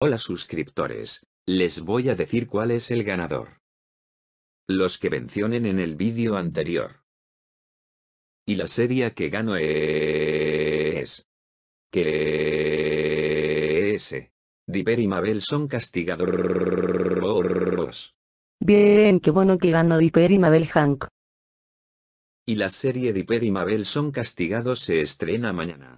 Hola suscriptores, les voy a decir cuál es el ganador. Los que mencionen en el vídeo anterior. Y la serie que gano es... Que es... diper y Mabel son castigados Bien, qué bueno que gano Diper y Mabel Hank. Y la serie Diper y Mabel son castigados se estrena mañana.